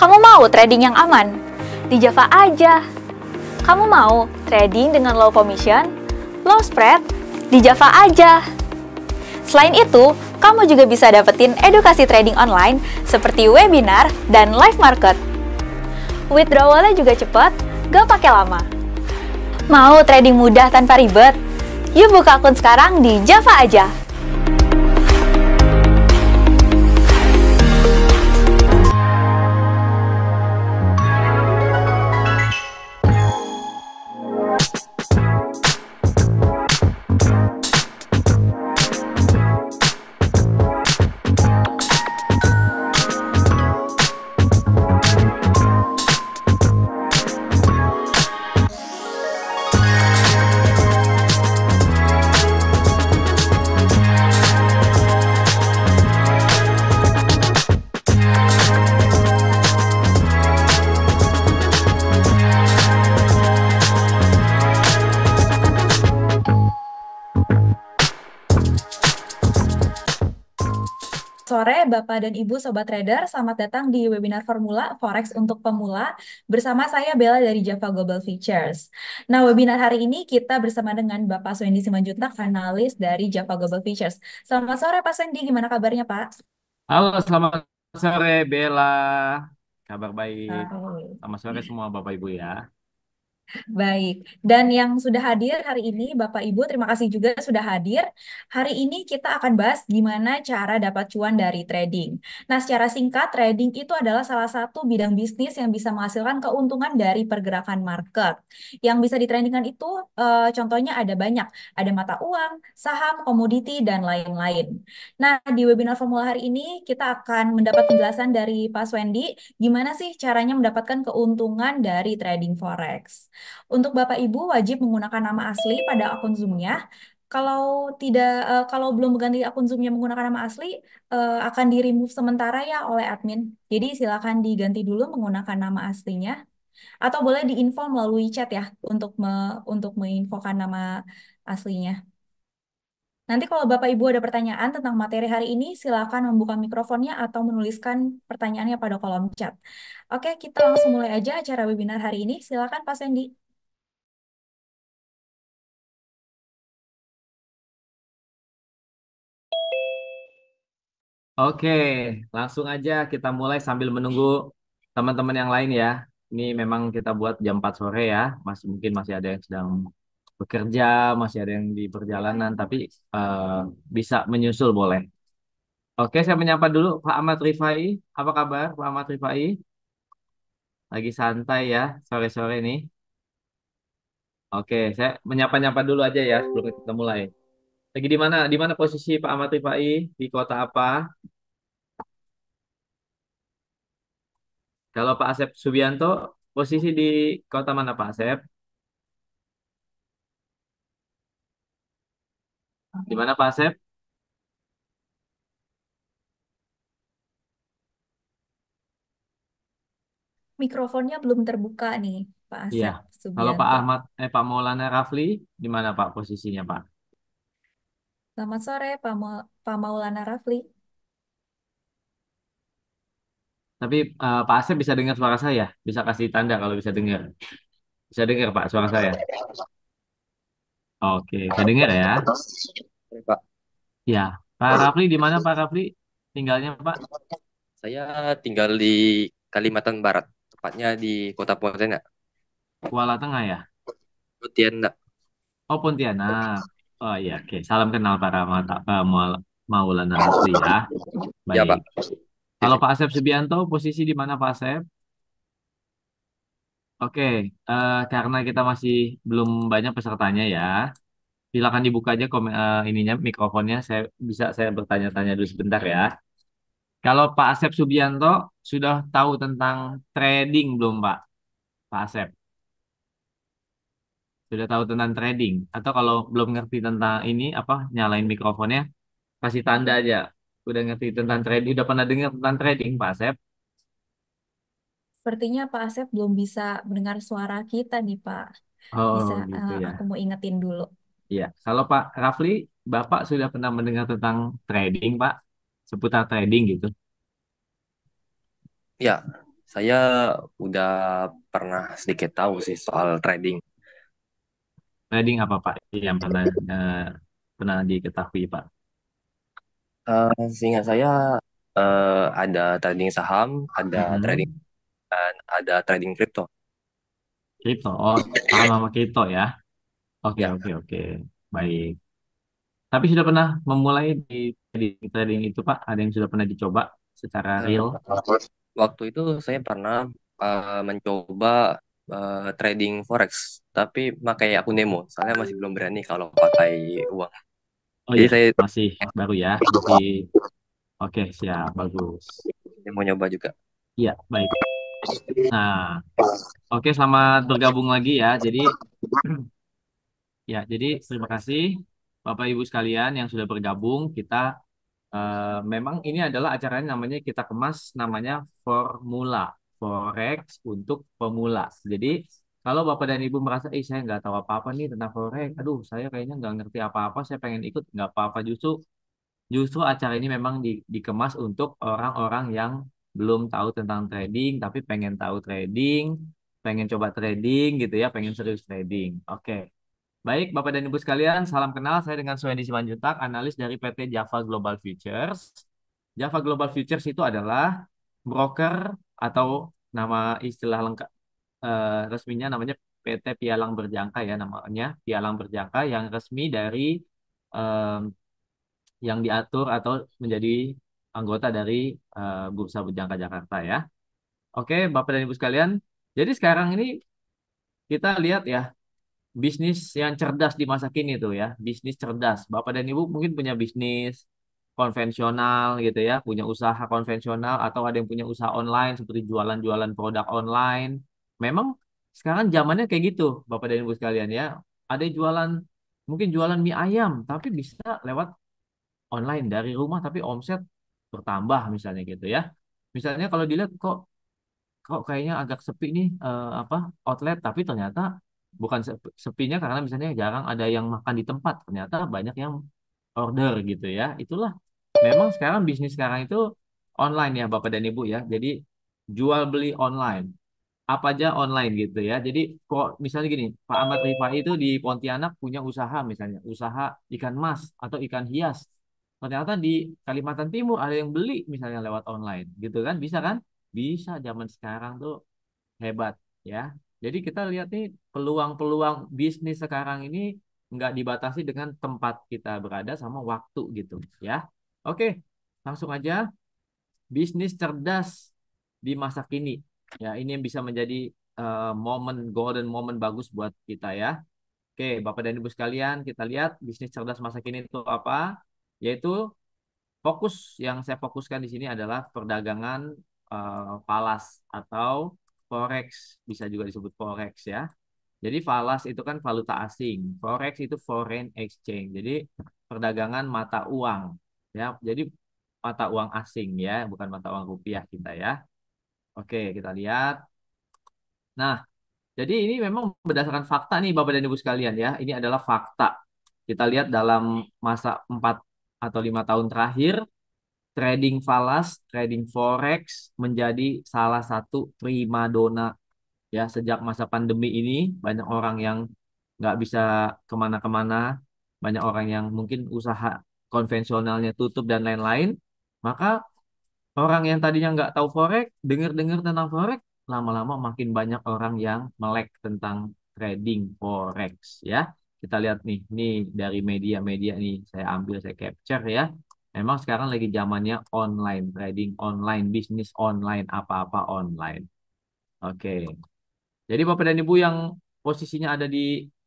Kamu mau trading yang aman? Di Java aja. Kamu mau trading dengan low commission, low spread? Di Java aja. Selain itu, kamu juga bisa dapetin edukasi trading online seperti webinar dan live market. Withdrawalnya juga cepet, gak pakai lama. Mau trading mudah tanpa ribet? Yuk buka akun sekarang di Java aja. Bapak dan Ibu Sobat Trader, selamat datang di webinar Formula Forex untuk Pemula bersama saya Bella dari Java Global Features. Nah, webinar hari ini kita bersama dengan Bapak Swendi Simanjuntak, analis dari Java Global Features. Selamat sore Pak Swendi, gimana kabarnya Pak? Halo, selamat sore Bella. Kabar baik. Selamat sore semua Bapak Ibu ya. Baik, dan yang sudah hadir hari ini, Bapak Ibu, terima kasih juga sudah hadir. Hari ini kita akan bahas gimana cara dapat cuan dari trading. Nah, secara singkat, trading itu adalah salah satu bidang bisnis yang bisa menghasilkan keuntungan dari pergerakan market. Yang bisa ditrendingkan itu, e, contohnya ada banyak, ada mata uang, saham, komoditi, dan lain-lain. Nah, di webinar formula hari ini, kita akan mendapat penjelasan dari Pak Wendy, gimana sih caranya mendapatkan keuntungan dari trading forex. Untuk Bapak Ibu wajib menggunakan nama asli pada akun Zoom-nya. Kalau tidak uh, kalau belum mengganti akun Zoom-nya menggunakan nama asli uh, akan di-remove sementara ya oleh admin. Jadi silakan diganti dulu menggunakan nama aslinya atau boleh diinfo melalui chat ya untuk me, untuk menginfokan nama aslinya. Nanti kalau Bapak Ibu ada pertanyaan tentang materi hari ini, silakan membuka mikrofonnya atau menuliskan pertanyaannya pada kolom chat. Oke, kita langsung mulai aja acara webinar hari ini. Silakan Pak Sandy. Oke, langsung aja kita mulai sambil menunggu teman-teman yang lain ya. Ini memang kita buat jam 4 sore ya. Mas mungkin masih ada yang sedang bekerja, masih ada yang di perjalanan, tapi uh, bisa menyusul boleh. Oke, saya menyapa dulu Pak Ahmad Rifai. Apa kabar Pak Ahmad Rifai? Lagi santai ya, sore-sore ini. Oke, saya menyapa-nyapa dulu aja ya sebelum kita mulai. Lagi di mana? Di mana posisi Pak Ahmad Rifai? Di kota apa? Kalau Pak Asep Subianto, posisi di kota mana Pak Asep? Gimana Pak Asep? Mikrofonnya belum terbuka nih, Pak Iya. Asep Kalau Pak Ahmad, eh Pak Maulana Rafli, di mana Pak posisinya Pak? Selamat sore, Pak, Ma Pak Maulana Rafli. Tapi uh, Pak Asep bisa dengar suara saya, bisa kasih tanda kalau bisa dengar. Bisa dengar Pak suara saya? Oke, bisa dengar ya. Pak. Ya, Pak Rafli di mana Pak Rafli tinggalnya Pak? Saya tinggal di Kalimantan Barat, tepatnya di Kota Pontianak. Kuala Tengah ya? Pontianak. Oh Pontianak. Oh iya, oke. Salam kenal para mata, Pak Maulana Rafli ya. Iya, Baik. Ya Pak. Kalau Pak Asep Subianto, posisi di mana Pak Asep? Oke, uh, karena kita masih belum banyak pesertanya ya, silakan dibuka aja komen, uh, ininya mikrofonnya. Saya bisa saya bertanya-tanya dulu sebentar ya. Kalau Pak Asep Subianto sudah tahu tentang trading belum Pak? Pak Asep sudah tahu tentang trading atau kalau belum ngerti tentang ini apa nyalain mikrofonnya kasih tanda aja udah ngerti tentang trading udah pernah dengar tentang trading Pak Asep Sepertinya Pak Asep belum bisa mendengar suara kita nih Pak. Oh, bisa gitu eh, ya. aku mau ingetin dulu. Iya, kalau Pak Rafli, Bapak sudah pernah mendengar tentang trading, Pak? Seputar trading gitu. Ya, saya udah pernah sedikit tahu sih soal trading. Trading apa, Pak? Iya, yang pernah eh, pernah diketahui, Pak? Uh, seingat saya uh, ada trading saham, ada hmm. trading dan ada trading kripto. Kripto, oh, sama sama kripto ya. Oke, oke, oke. Baik. Tapi sudah pernah memulai di trading itu, Pak? Ada yang sudah pernah dicoba secara real? waktu, itu saya pernah uh, mencoba uh, trading forex, tapi pakai akun demo. Saya masih belum berani kalau pakai uang. Oh iya, saya masih baru ya. Jadi Oke, siap. Bagus. mau nyoba juga. Iya, baik. Nah, oke, selamat bergabung lagi ya. Jadi Ya, jadi terima kasih Bapak Ibu sekalian yang sudah bergabung. Kita uh, memang ini adalah acaranya namanya kita kemas namanya formula forex untuk pemula. Jadi kalau Bapak dan Ibu merasa, eh saya nggak tahu apa-apa nih tentang forex, aduh saya kayaknya nggak ngerti apa-apa, saya pengen ikut nggak apa-apa justru justru acara ini memang di, dikemas untuk orang-orang yang belum tahu tentang trading tapi pengen tahu trading, pengen coba trading gitu ya, pengen serius trading. Oke. Okay. Baik, Bapak dan Ibu sekalian, salam kenal. Saya dengan Suwendi Simanjuntak, analis dari PT Java Global Futures. Java Global Futures itu adalah broker atau nama istilah lengkap eh, resminya namanya PT Pialang Berjangka ya namanya Pialang Berjangka yang resmi dari eh, yang diatur atau menjadi anggota dari eh, Bursa Berjangka Jakarta ya. Oke, Bapak dan Ibu sekalian. Jadi sekarang ini kita lihat ya bisnis yang cerdas di masa kini tuh ya, bisnis cerdas. Bapak dan Ibu mungkin punya bisnis konvensional gitu ya, punya usaha konvensional atau ada yang punya usaha online seperti jualan-jualan produk online. Memang sekarang zamannya kayak gitu, Bapak dan Ibu sekalian ya. Ada yang jualan mungkin jualan mie ayam tapi bisa lewat online dari rumah tapi omset bertambah misalnya gitu ya. Misalnya kalau dilihat kok kok kayaknya agak sepi nih eh, apa outlet tapi ternyata bukan sepinya karena misalnya jarang ada yang makan di tempat ternyata banyak yang order gitu ya itulah memang sekarang bisnis sekarang itu online ya bapak dan ibu ya jadi jual beli online apa aja online gitu ya jadi kok misalnya gini Pak Ahmad Rifai itu di Pontianak punya usaha misalnya usaha ikan mas atau ikan hias ternyata di Kalimantan Timur ada yang beli misalnya lewat online gitu kan bisa kan bisa zaman sekarang tuh hebat ya jadi kita lihat nih peluang-peluang bisnis sekarang ini nggak dibatasi dengan tempat kita berada sama waktu gitu ya. Oke, langsung aja bisnis cerdas di masa kini. Ya, ini yang bisa menjadi uh, momen golden moment bagus buat kita ya. Oke, Bapak dan Ibu sekalian, kita lihat bisnis cerdas masa kini itu apa? Yaitu fokus yang saya fokuskan di sini adalah perdagangan uh, eh, falas atau forex bisa juga disebut forex ya. Jadi falas itu kan valuta asing, forex itu foreign exchange. Jadi perdagangan mata uang ya. Jadi mata uang asing ya, bukan mata uang rupiah kita ya. Oke, kita lihat. Nah, jadi ini memang berdasarkan fakta nih Bapak dan Ibu sekalian ya. Ini adalah fakta. Kita lihat dalam masa 4 atau lima tahun terakhir trading falas, trading forex menjadi salah satu prima primadona ya sejak masa pandemi ini banyak orang yang nggak bisa kemana-kemana, banyak orang yang mungkin usaha konvensionalnya tutup dan lain-lain, maka orang yang tadinya nggak tahu forex, dengar-dengar tentang forex, lama-lama makin banyak orang yang melek tentang trading forex ya. Kita lihat nih, nih dari media-media nih saya ambil saya capture ya. Emang sekarang lagi zamannya online, trading online, bisnis online, apa-apa online. Oke. Jadi Bapak dan Ibu yang posisinya ada di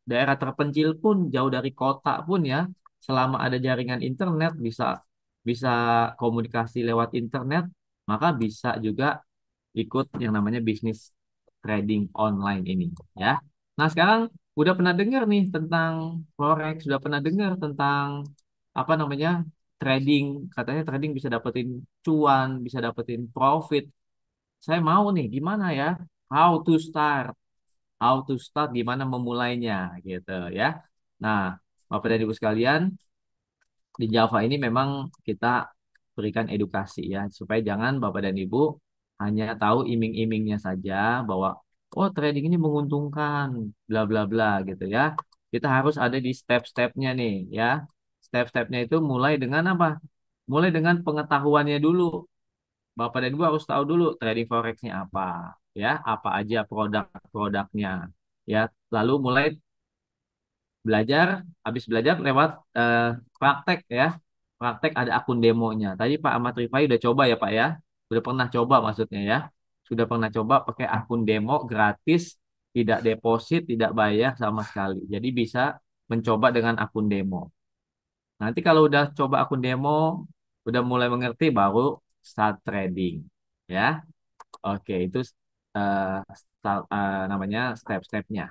daerah terpencil pun, jauh dari kota pun ya, selama ada jaringan internet bisa bisa komunikasi lewat internet, maka bisa juga ikut yang namanya bisnis trading online ini ya. Nah, sekarang udah pernah dengar nih tentang forex, sudah pernah dengar tentang apa namanya trading katanya trading bisa dapetin cuan bisa dapetin profit saya mau nih gimana ya how to start how to start gimana memulainya gitu ya nah Bapak dan Ibu sekalian di Java ini memang kita berikan edukasi ya supaya jangan Bapak dan Ibu hanya tahu iming-imingnya saja bahwa oh trading ini menguntungkan bla bla bla gitu ya kita harus ada di step-stepnya nih ya step-stepnya itu mulai dengan apa? Mulai dengan pengetahuannya dulu. Bapak dan Ibu harus tahu dulu trading forexnya apa, ya, apa aja produk-produknya, ya. Lalu mulai belajar, habis belajar lewat eh, praktek ya. Praktek ada akun demonya. Tadi Pak Ahmad Rifai udah coba ya, Pak ya. Udah pernah coba maksudnya ya. Sudah pernah coba pakai akun demo gratis, tidak deposit, tidak bayar sama sekali. Jadi bisa mencoba dengan akun demo. Nanti kalau udah coba akun demo, udah mulai mengerti baru start trading ya. Oke, itu uh, eh, start, uh, eh, namanya step-stepnya.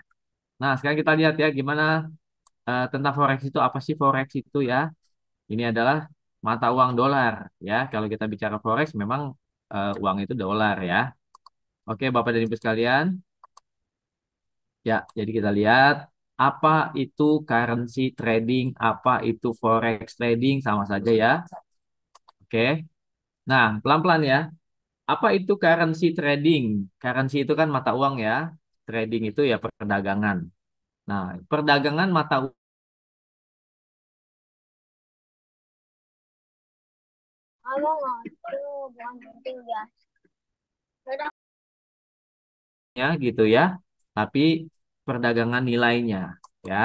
Nah, sekarang kita lihat ya gimana uh, tentang forex itu apa sih forex itu ya. Ini adalah mata uang dolar ya. Kalau kita bicara forex memang uh, uang itu dolar ya. Oke, Bapak dan Ibu sekalian. Ya, jadi kita lihat apa itu currency trading, apa itu forex trading, sama saja ya. Oke. Nah, pelan-pelan ya. Apa itu currency trading? Currency itu kan mata uang ya. Trading itu ya perdagangan. Nah, perdagangan mata uang ya ya gitu ya tapi perdagangan nilainya ya.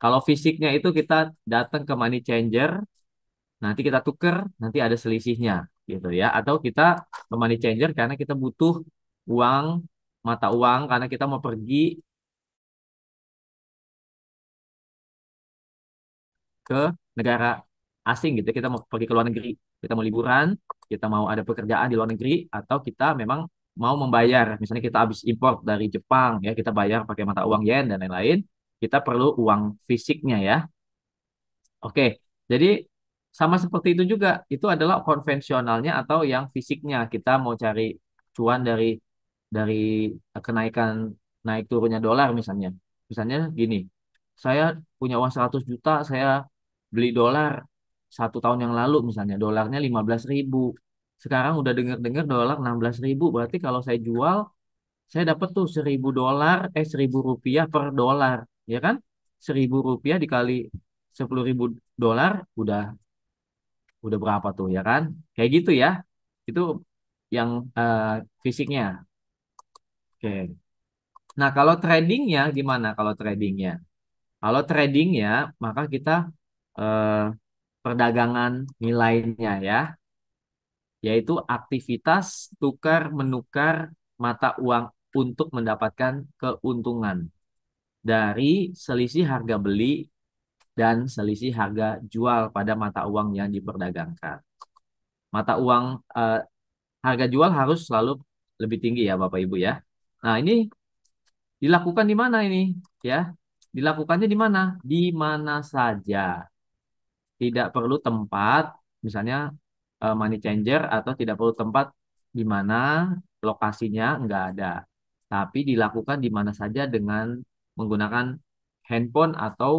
Kalau fisiknya itu kita datang ke money changer, nanti kita tuker, nanti ada selisihnya gitu ya. Atau kita ke money changer karena kita butuh uang mata uang karena kita mau pergi ke negara asing gitu. Ya. Kita mau pergi ke luar negeri, kita mau liburan, kita mau ada pekerjaan di luar negeri atau kita memang mau membayar, misalnya kita habis import dari Jepang ya, kita bayar pakai mata uang yen dan lain-lain, kita perlu uang fisiknya ya. Oke, jadi sama seperti itu juga, itu adalah konvensionalnya atau yang fisiknya kita mau cari cuan dari dari kenaikan naik turunnya dolar misalnya. Misalnya gini, saya punya uang 100 juta, saya beli dolar satu tahun yang lalu misalnya dolarnya 15 ribu sekarang udah denger-dengar dolar 16 ribu. Berarti kalau saya jual, saya dapat tuh 1000 dolar, eh 1000 rupiah per dolar. Ya kan? 1000 rupiah dikali 10 ribu dolar udah udah berapa tuh ya kan? Kayak gitu ya. Itu yang uh, fisiknya. Oke. Nah, kalau tradingnya gimana kalau tradingnya? Kalau tradingnya, maka kita uh, perdagangan nilainya ya yaitu aktivitas tukar menukar mata uang untuk mendapatkan keuntungan dari selisih harga beli dan selisih harga jual pada mata uang yang diperdagangkan. Mata uang eh, harga jual harus selalu lebih tinggi ya Bapak Ibu ya. Nah, ini dilakukan di mana ini ya? Dilakukannya di mana? Di mana saja. Tidak perlu tempat, misalnya uh, money changer atau tidak perlu tempat di mana lokasinya nggak ada, tapi dilakukan di mana saja dengan menggunakan handphone atau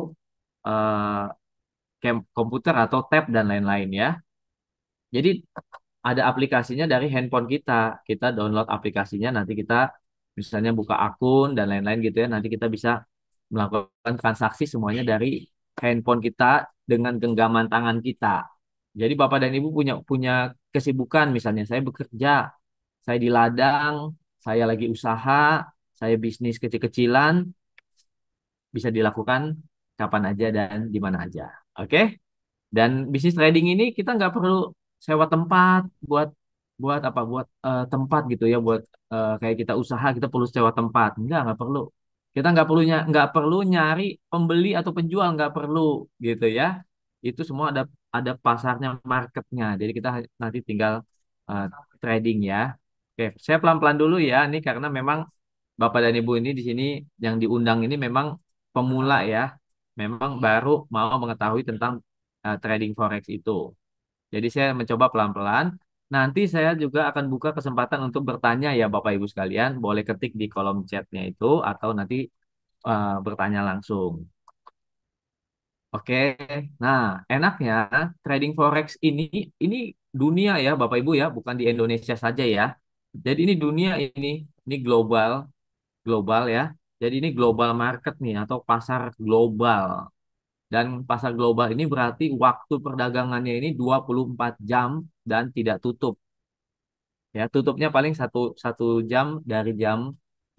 uh, komputer atau tab dan lain-lain ya. Jadi ada aplikasinya dari handphone kita, kita download aplikasinya nanti kita misalnya buka akun dan lain-lain gitu ya, nanti kita bisa melakukan transaksi semuanya dari handphone kita dengan genggaman tangan kita jadi bapak dan ibu punya punya kesibukan misalnya saya bekerja, saya di ladang, saya lagi usaha, saya bisnis kecil-kecilan bisa dilakukan kapan aja dan di mana aja. Oke? Dan bisnis trading ini kita nggak perlu sewa tempat buat buat apa buat uh, tempat gitu ya buat uh, kayak kita usaha kita perlu sewa tempat. Enggak, nggak perlu. Kita nggak perlu nggak perlu nyari pembeli atau penjual nggak perlu gitu ya itu semua ada ada pasarnya marketnya jadi kita nanti tinggal uh, trading ya oke saya pelan pelan dulu ya ini karena memang bapak dan ibu ini di sini yang diundang ini memang pemula ya memang baru mau mengetahui tentang uh, trading forex itu jadi saya mencoba pelan pelan nanti saya juga akan buka kesempatan untuk bertanya ya bapak ibu sekalian boleh ketik di kolom chatnya itu atau nanti uh, bertanya langsung Oke, nah enaknya trading forex ini ini dunia ya Bapak Ibu ya, bukan di Indonesia saja ya. Jadi ini dunia ini ini global global ya. Jadi ini global market nih atau pasar global. Dan pasar global ini berarti waktu perdagangannya ini 24 jam dan tidak tutup. Ya, tutupnya paling satu, satu jam dari jam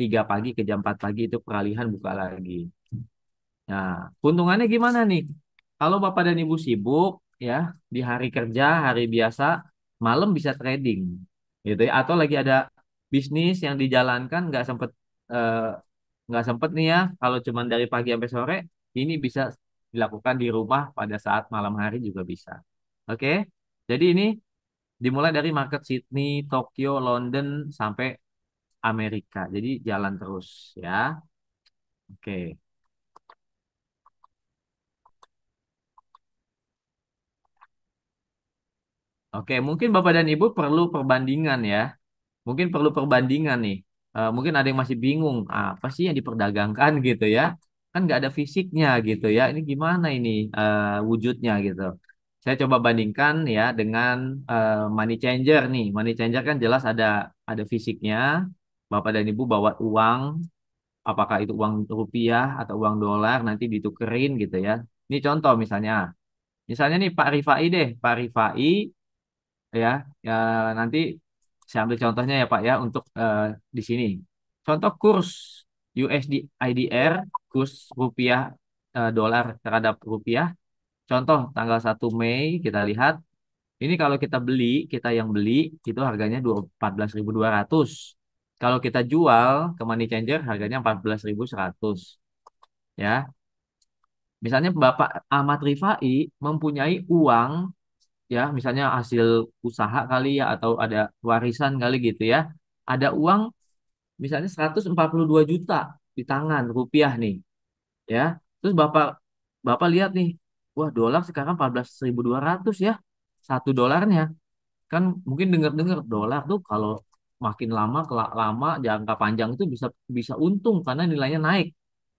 3 pagi ke jam 4 pagi itu peralihan buka lagi. Nah, keuntungannya gimana nih? Kalau Bapak dan Ibu sibuk ya di hari kerja, hari biasa, malam bisa trading gitu ya atau lagi ada bisnis yang dijalankan nggak sempet eh, nggak eh, sempet nih ya kalau cuma dari pagi sampai sore ini bisa dilakukan di rumah pada saat malam hari juga bisa oke okay? jadi ini dimulai dari market Sydney Tokyo London sampai Amerika jadi jalan terus ya oke okay. Oke, mungkin Bapak dan Ibu perlu perbandingan ya. Mungkin perlu perbandingan nih. E, mungkin ada yang masih bingung, apa sih yang diperdagangkan gitu ya? Kan nggak ada fisiknya gitu ya. Ini gimana ini e, wujudnya gitu. Saya coba bandingkan ya dengan e, money changer nih. Money changer kan jelas ada ada fisiknya. Bapak dan Ibu bawa uang, apakah itu uang rupiah atau uang dolar nanti ditukerin gitu ya. Ini contoh misalnya. Misalnya nih Pak Rifai deh, Pak Rifai ya ya nanti saya ambil contohnya ya Pak ya untuk uh, di sini contoh kurs USD IDR kurs rupiah uh, dolar terhadap rupiah contoh tanggal 1 Mei kita lihat ini kalau kita beli kita yang beli itu harganya 14.200 kalau kita jual ke money changer harganya 14.100 ya Misalnya Bapak Ahmad Rifai mempunyai uang ya misalnya hasil usaha kali ya atau ada warisan kali gitu ya ada uang misalnya 142 juta di tangan rupiah nih ya terus bapak bapak lihat nih wah dolar sekarang 14.200 ya satu dolarnya kan mungkin dengar-dengar dolar tuh kalau makin lama lama jangka panjang itu bisa bisa untung karena nilainya naik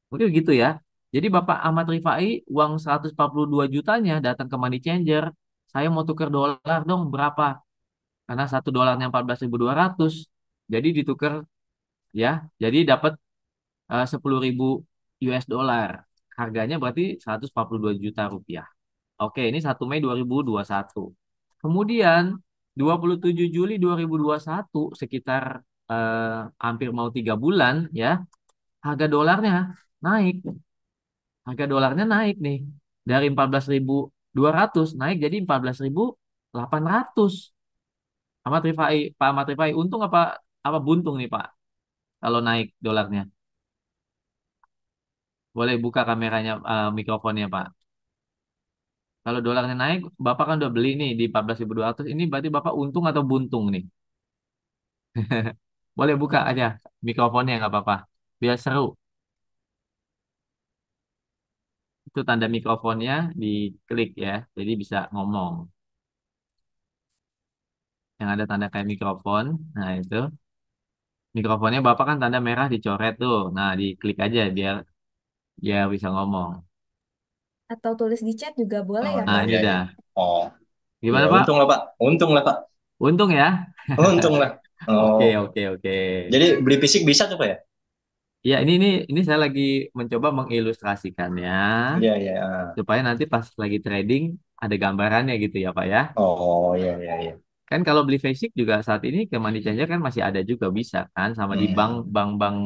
mungkin gitu ya jadi Bapak Ahmad Rifai uang 142 jutanya datang ke money changer saya mau tuker dolar dong berapa karena satu dolarnya 14.200 jadi ditukar ya jadi dapat eh, sepuluh ribu US dollar harganya berarti 142 juta rupiah oke ini 1 Mei 2021 kemudian 27 Juli 2021 sekitar eh, hampir mau tiga bulan ya harga dolarnya naik harga dolarnya naik nih dari 14.000 200 naik jadi 14.800. Ahmad Rifai, Pak Ahmad Rifai, untung apa apa buntung nih Pak? Kalau naik dolarnya. Boleh buka kameranya, uh, mikrofonnya Pak. Kalau dolarnya naik, Bapak kan udah beli nih di 14.200. Ini berarti Bapak untung atau buntung nih? Boleh buka aja mikrofonnya nggak apa-apa. Biar seru. itu tanda mikrofonnya diklik ya. Jadi bisa ngomong. Yang ada tanda kayak mikrofon. Nah, itu. Mikrofonnya Bapak kan tanda merah dicoret tuh. Nah, diklik aja biar dia bisa ngomong. Atau tulis di chat juga boleh oh, ya, Nah, Pak? ini iya, Oh. Gimana, ya, Pak? Untung lah, Pak. Untung lah, Pak. Untung ya? Untung lah. Oke, oh. oke, oke. Jadi beli fisik bisa tuh, Pak ya? Ya, ini ini ini saya lagi mencoba mengilustrasikannya Iya, iya. Ah. supaya nanti pas lagi trading ada gambarannya gitu ya, Pak ya. Oh, iya, iya, iya. Kan kalau beli fisik juga saat ini ke money changer kan masih ada juga bisa kan sama di iya. bank bank-bank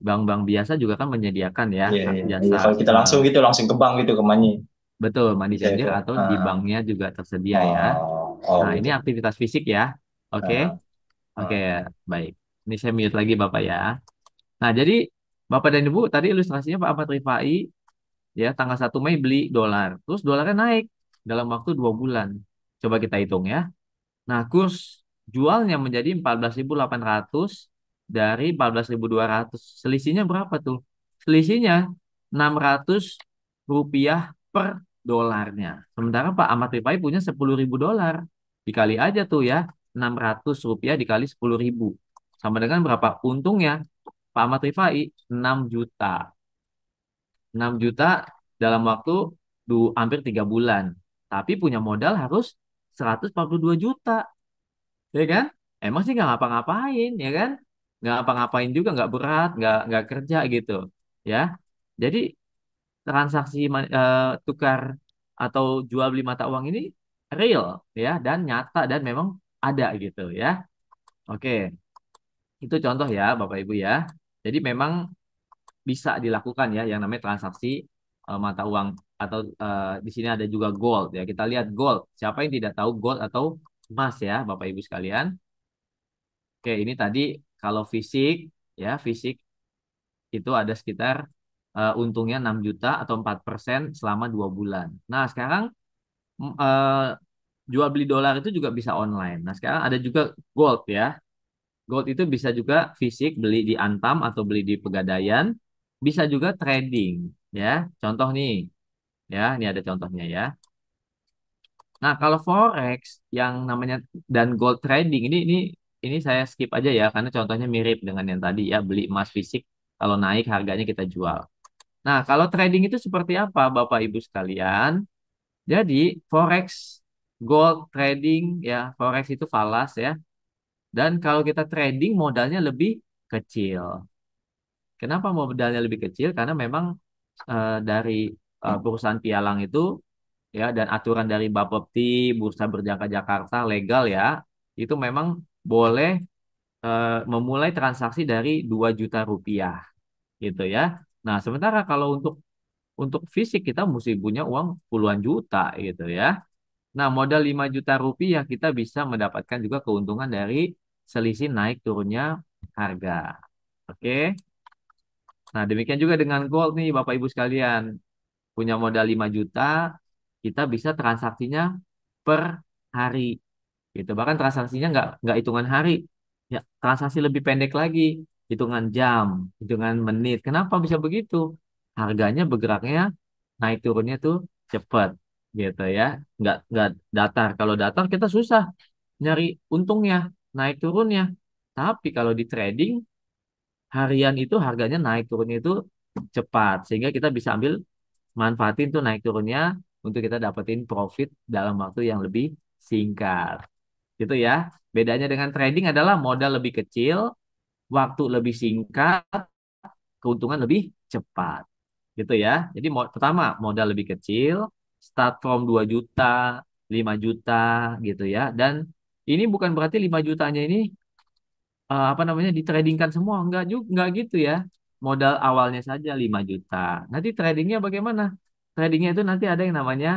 bank-bank biasa juga kan menyediakan ya Iya, kan, iya, iya. jasa Kalau kita langsung gitu, langsung ke bank gitu ke money. betul money Bisa itu. changer iya. atau ah. di banknya juga tersedia ya. oh, oh Nah, ini gitu. aktivitas fisik ya. Oke. Uh. Oke, Uh. baik. Ini saya mute lagi Bapak ya. Nah, jadi Bapak dan Ibu tadi ilustrasinya Pak Ahmad Rifai ya tanggal 1 Mei beli dolar. Terus dolarnya naik dalam waktu 2 bulan. Coba kita hitung ya. Nah, kurs jualnya menjadi 14.800 dari 14.200. Selisihnya berapa tuh? Selisihnya 600 rupiah per dolarnya. Sementara Pak Ahmad Rifai punya 10.000 dolar. Dikali aja tuh ya, 600 rupiah dikali 10.000. Sama dengan berapa? Untungnya Pak Ahmad Rifai 6 juta. 6 juta dalam waktu du, hampir 3 bulan. Tapi punya modal harus 142 juta. Ya kan? Emang sih nggak ngapa-ngapain, ya kan? Nggak ngapa-ngapain juga, nggak berat, nggak, nggak kerja gitu. ya. Jadi transaksi uh, tukar atau jual beli mata uang ini real ya dan nyata dan memang ada gitu ya. Oke. Itu contoh ya Bapak Ibu ya. Jadi memang bisa dilakukan ya yang namanya transaksi uh, mata uang atau uh, di sini ada juga gold ya. Kita lihat gold. Siapa yang tidak tahu gold atau emas ya, Bapak Ibu sekalian? Oke, ini tadi kalau fisik ya, fisik itu ada sekitar uh, untungnya 6 juta atau 4% selama 2 bulan. Nah, sekarang uh, jual beli dolar itu juga bisa online. Nah, sekarang ada juga gold ya. Gold itu bisa juga fisik beli di Antam atau beli di Pegadaian, bisa juga trading ya. Contoh nih. Ya, ini ada contohnya ya. Nah, kalau forex yang namanya dan gold trading ini ini ini saya skip aja ya karena contohnya mirip dengan yang tadi ya beli emas fisik kalau naik harganya kita jual. Nah, kalau trading itu seperti apa Bapak Ibu sekalian? Jadi, forex gold trading ya, forex itu falas ya dan kalau kita trading modalnya lebih kecil. Kenapa modalnya lebih kecil? Karena memang uh, dari uh, perusahaan pialang itu ya dan aturan dari Bapepti, Bursa Berjangka Jakarta legal ya, itu memang boleh uh, memulai transaksi dari 2 juta rupiah gitu ya. Nah, sementara kalau untuk untuk fisik kita mesti punya uang puluhan juta gitu ya. Nah, modal 5 juta rupiah kita bisa mendapatkan juga keuntungan dari selisih naik turunnya harga. Oke. Nah, demikian juga dengan gold nih Bapak Ibu sekalian. Punya modal 5 juta, kita bisa transaksinya per hari. Gitu. Bahkan transaksinya nggak nggak hitungan hari. Ya, transaksi lebih pendek lagi, hitungan jam, hitungan menit. Kenapa bisa begitu? Harganya bergeraknya naik turunnya tuh cepat gitu ya nggak nggak datar kalau datar kita susah nyari untungnya naik turunnya tapi kalau di trading harian itu harganya naik turunnya itu cepat sehingga kita bisa ambil manfaatin tuh naik turunnya untuk kita dapetin profit dalam waktu yang lebih singkat gitu ya bedanya dengan trading adalah modal lebih kecil waktu lebih singkat keuntungan lebih cepat gitu ya jadi pertama modal lebih kecil start from 2 juta, 5 juta gitu ya. Dan ini bukan berarti 5 jutanya ini uh, apa namanya ditradingkan semua, enggak juga enggak gitu ya. Modal awalnya saja 5 juta. Nanti tradingnya bagaimana? Tradingnya itu nanti ada yang namanya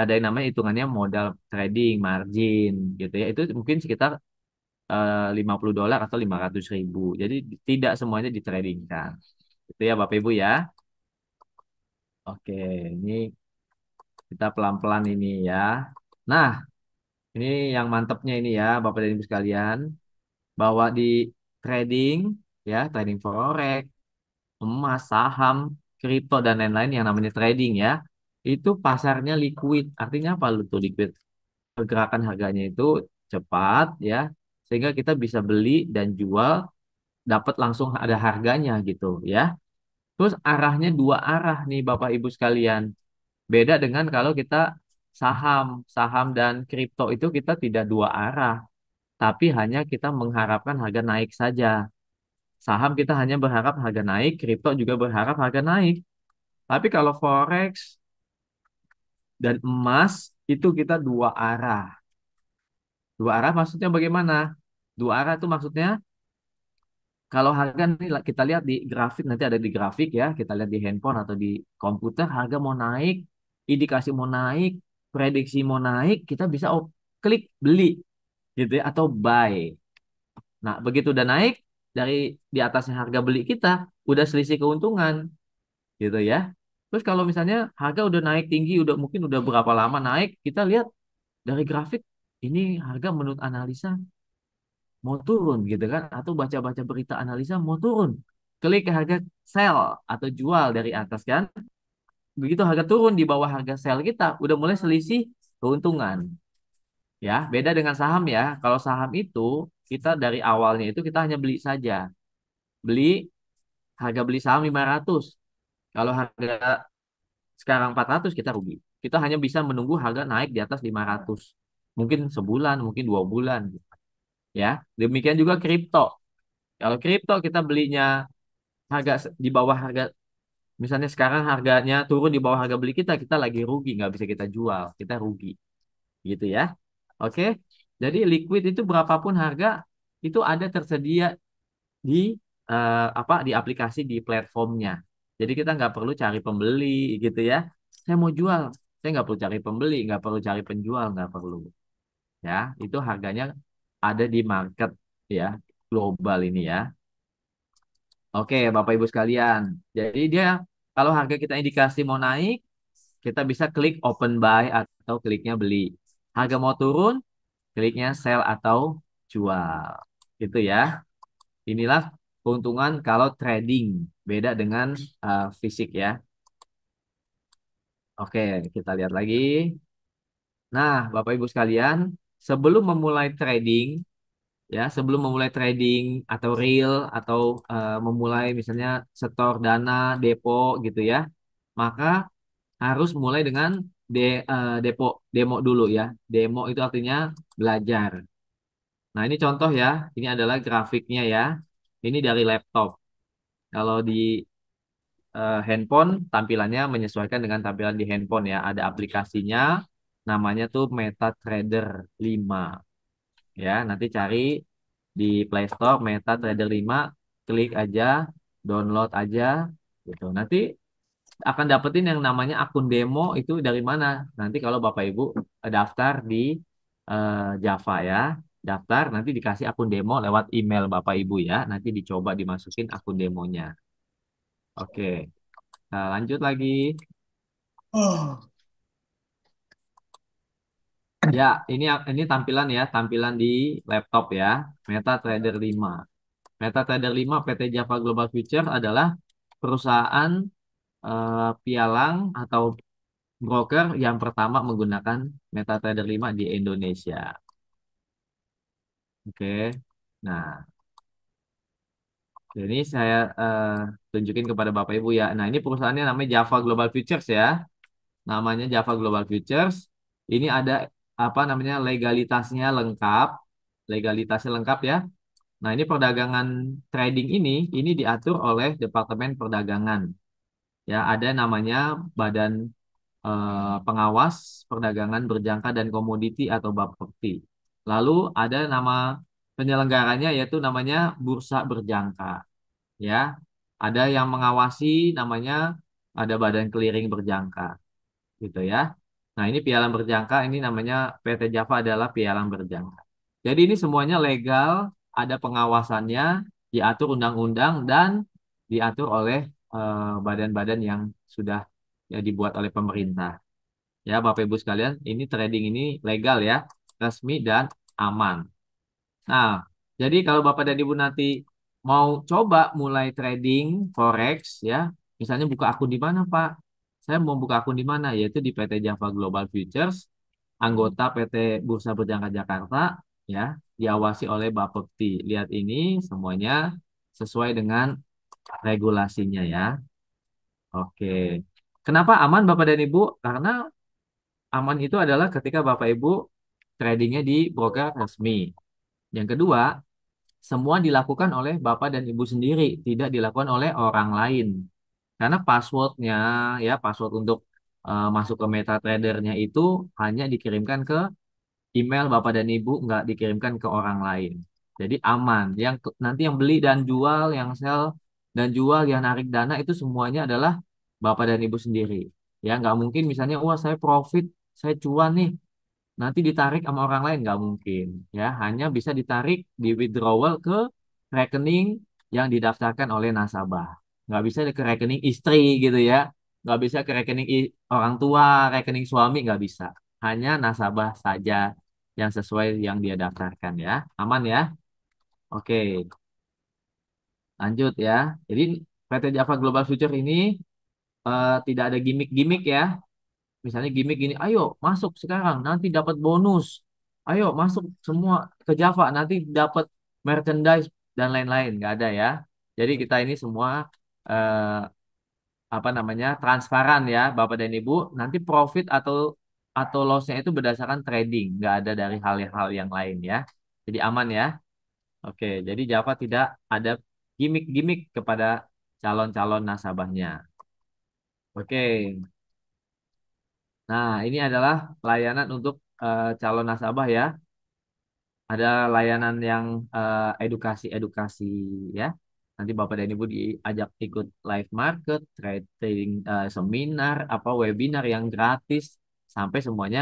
ada yang namanya hitungannya modal trading margin gitu ya. Itu mungkin sekitar eh, uh, 50 dolar atau 500 ribu. Jadi tidak semuanya ditradingkan. Itu ya Bapak Ibu ya. Oke, ini kita pelan-pelan ini ya. Nah, ini yang mantepnya ini ya, Bapak dan Ibu sekalian, bahwa di trading ya, trading forex, emas, saham, kripto dan lain-lain yang namanya trading ya, itu pasarnya liquid. Artinya apa lu tuh liquid? Pergerakan harganya itu cepat ya, sehingga kita bisa beli dan jual dapat langsung ada harganya gitu ya. Terus arahnya dua arah nih Bapak Ibu sekalian. Beda dengan kalau kita saham, saham dan kripto itu kita tidak dua arah, tapi hanya kita mengharapkan harga naik saja. Saham kita hanya berharap harga naik, kripto juga berharap harga naik. Tapi kalau forex dan emas itu kita dua arah. Dua arah maksudnya bagaimana? Dua arah itu maksudnya kalau harga ini kita lihat di grafik nanti ada di grafik ya, kita lihat di handphone atau di komputer harga mau naik indikasi mau naik, prediksi mau naik, kita bisa klik beli gitu ya atau buy. Nah, begitu udah naik dari di atasnya harga beli kita udah selisih keuntungan gitu ya. Terus kalau misalnya harga udah naik tinggi, udah mungkin udah berapa lama naik, kita lihat dari grafik ini harga menurut analisa mau turun gitu kan atau baca-baca berita analisa mau turun klik harga sell atau jual dari atas kan begitu harga turun di bawah harga sell kita udah mulai selisih keuntungan ya beda dengan saham ya kalau saham itu kita dari awalnya itu kita hanya beli saja beli harga beli saham 500 kalau harga sekarang 400 kita rugi kita hanya bisa menunggu harga naik di atas 500 mungkin sebulan mungkin dua bulan ya demikian juga kripto kalau kripto kita belinya harga di bawah harga misalnya sekarang harganya turun di bawah harga beli kita, kita lagi rugi, nggak bisa kita jual, kita rugi. Gitu ya. Oke. Jadi liquid itu berapapun harga itu ada tersedia di uh, apa di aplikasi di platformnya. Jadi kita nggak perlu cari pembeli gitu ya. Saya mau jual, saya nggak perlu cari pembeli, nggak perlu cari penjual, nggak perlu. Ya, itu harganya ada di market ya global ini ya. Oke, Bapak Ibu sekalian. Jadi dia kalau harga kita indikasi mau naik, kita bisa klik open buy atau kliknya beli. Harga mau turun, kliknya sell atau jual. Gitu ya. Inilah keuntungan kalau trading, beda dengan uh, fisik ya. Oke, kita lihat lagi. Nah, Bapak Ibu sekalian, sebelum memulai trading, ya sebelum memulai trading atau real atau uh, memulai misalnya setor dana depo gitu ya maka harus mulai dengan de, uh, depo demo dulu ya demo itu artinya belajar nah ini contoh ya ini adalah grafiknya ya ini dari laptop kalau di uh, handphone tampilannya menyesuaikan dengan tampilan di handphone ya ada aplikasinya namanya tuh MetaTrader 5 ya nanti cari di Play Store Meta Trader 5 klik aja download aja gitu nanti akan dapetin yang namanya akun demo itu dari mana nanti kalau Bapak Ibu daftar di uh, Java ya daftar nanti dikasih akun demo lewat email Bapak Ibu ya nanti dicoba dimasukin akun demonya oke okay. nah, lanjut lagi oh. Ya, ini ini tampilan ya, tampilan di laptop ya. MetaTrader 5. MetaTrader 5 PT Java Global Future adalah perusahaan uh, pialang atau broker yang pertama menggunakan MetaTrader 5 di Indonesia. Oke. Nah, ini saya uh, tunjukin kepada Bapak Ibu ya. Nah, ini perusahaannya namanya Java Global Futures ya. Namanya Java Global Futures. Ini ada apa namanya legalitasnya lengkap, legalitasnya lengkap ya. Nah, ini perdagangan trading ini ini diatur oleh Departemen Perdagangan. Ya, ada namanya Badan eh, Pengawas Perdagangan Berjangka dan Komoditi atau Baperti. Lalu ada nama penyelenggaranya yaitu namanya Bursa Berjangka. Ya, ada yang mengawasi namanya ada Badan Clearing Berjangka. Gitu ya. Nah, ini pialang berjangka, ini namanya PT Java adalah pialang berjangka. Jadi ini semuanya legal, ada pengawasannya, diatur undang-undang dan diatur oleh eh, badan-badan yang sudah ya, dibuat oleh pemerintah. Ya, Bapak Ibu sekalian, ini trading ini legal ya, resmi dan aman. Nah, jadi kalau Bapak dan Ibu nanti mau coba mulai trading forex ya, misalnya buka akun di mana, Pak? saya mau buka akun di mana? Yaitu di PT Java Global Futures, anggota PT Bursa Berjangka Jakarta, ya, diawasi oleh Bapepti. Lihat ini semuanya sesuai dengan regulasinya ya. Oke. Kenapa aman Bapak dan Ibu? Karena aman itu adalah ketika Bapak Ibu tradingnya di broker resmi. Yang kedua, semua dilakukan oleh Bapak dan Ibu sendiri, tidak dilakukan oleh orang lain. Karena passwordnya ya password untuk uh, masuk ke MetaTradernya itu hanya dikirimkan ke email Bapak dan Ibu, nggak dikirimkan ke orang lain. Jadi aman. Yang nanti yang beli dan jual, yang sell dan jual, yang narik dana itu semuanya adalah Bapak dan Ibu sendiri. Ya nggak mungkin misalnya, wah saya profit, saya cuan nih, nanti ditarik sama orang lain nggak mungkin ya hanya bisa ditarik di withdrawal ke rekening yang didaftarkan oleh nasabah nggak bisa ke rekening istri gitu ya nggak bisa ke rekening orang tua rekening suami nggak bisa hanya nasabah saja yang sesuai yang dia daftarkan ya aman ya oke lanjut ya jadi PT Java Global Future ini uh, tidak ada gimmick-gimmick ya misalnya gimmick gini ayo masuk sekarang nanti dapat bonus ayo masuk semua ke Java nanti dapat merchandise dan lain-lain nggak ada ya jadi kita ini semua eh, apa namanya transparan ya Bapak dan Ibu nanti profit atau atau lossnya itu berdasarkan trading nggak ada dari hal-hal yang lain ya jadi aman ya oke jadi Java tidak ada gimmick-gimmick kepada calon-calon nasabahnya oke nah ini adalah layanan untuk uh, calon nasabah ya ada layanan yang eh, edukasi-edukasi uh, edukasi -edukasi, ya Nanti Bapak dan Ibu diajak ikut live market, trading uh, seminar, apa webinar yang gratis sampai semuanya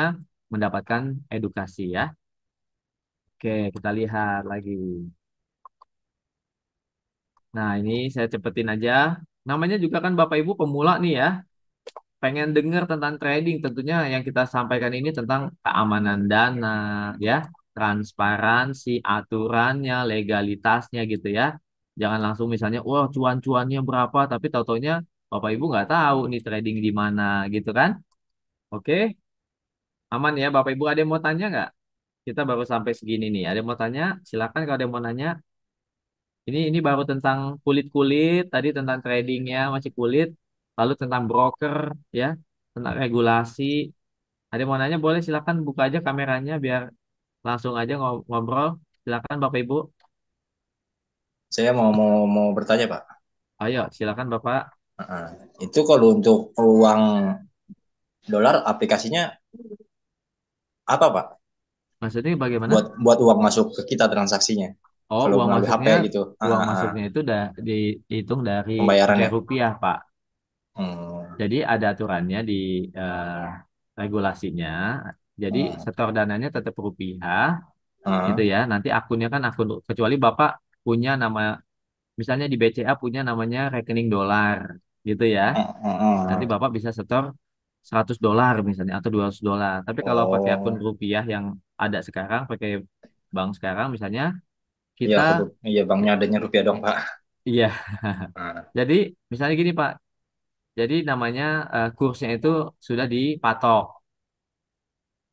mendapatkan edukasi ya. Oke, kita lihat lagi. Nah, ini saya cepetin aja. Namanya juga kan Bapak Ibu pemula nih ya. Pengen dengar tentang trading, tentunya yang kita sampaikan ini tentang keamanan dana, ya, transparansi, aturannya, legalitasnya gitu ya. Jangan langsung misalnya, wah cuan-cuannya berapa, tapi tau-taunya Bapak Ibu nggak tahu nih trading di mana gitu kan. Oke, aman ya Bapak Ibu ada yang mau tanya nggak? Kita baru sampai segini nih, ada yang mau tanya? Silakan kalau ada yang mau nanya. Ini ini baru tentang kulit-kulit, tadi tentang tradingnya masih kulit, lalu tentang broker ya, tentang regulasi. Ada yang mau nanya boleh silakan buka aja kameranya biar langsung aja ngobrol. Silakan Bapak Ibu. Saya mau mau, mau bertanya, Pak. Ayo, silakan Bapak. Uh, itu kalau untuk uang dolar aplikasinya apa, Pak? Maksudnya bagaimana? Buat buat uang masuk ke kita transaksinya. Oh, kalau uang masuknya HP gitu. Uang masuknya itu da dihitung dari pembayarannya rupiah, Pak. Hmm. Jadi ada aturannya di uh, regulasinya. Jadi hmm. setor dananya tetap rupiah, -huh. gitu ya. Nanti akunnya kan akun kecuali bapak punya nama misalnya di BCA punya namanya rekening dolar gitu ya. Eh, eh, eh, Nanti Bapak bisa setor 100 dolar misalnya atau 200 dolar. Tapi kalau pakai oh. akun rupiah yang ada sekarang pakai bank sekarang misalnya iya, kita Iya, iya banknya adanya rupiah dong, Pak. Iya. Ah. Jadi misalnya gini, Pak. Jadi namanya uh, kursnya itu sudah dipatok.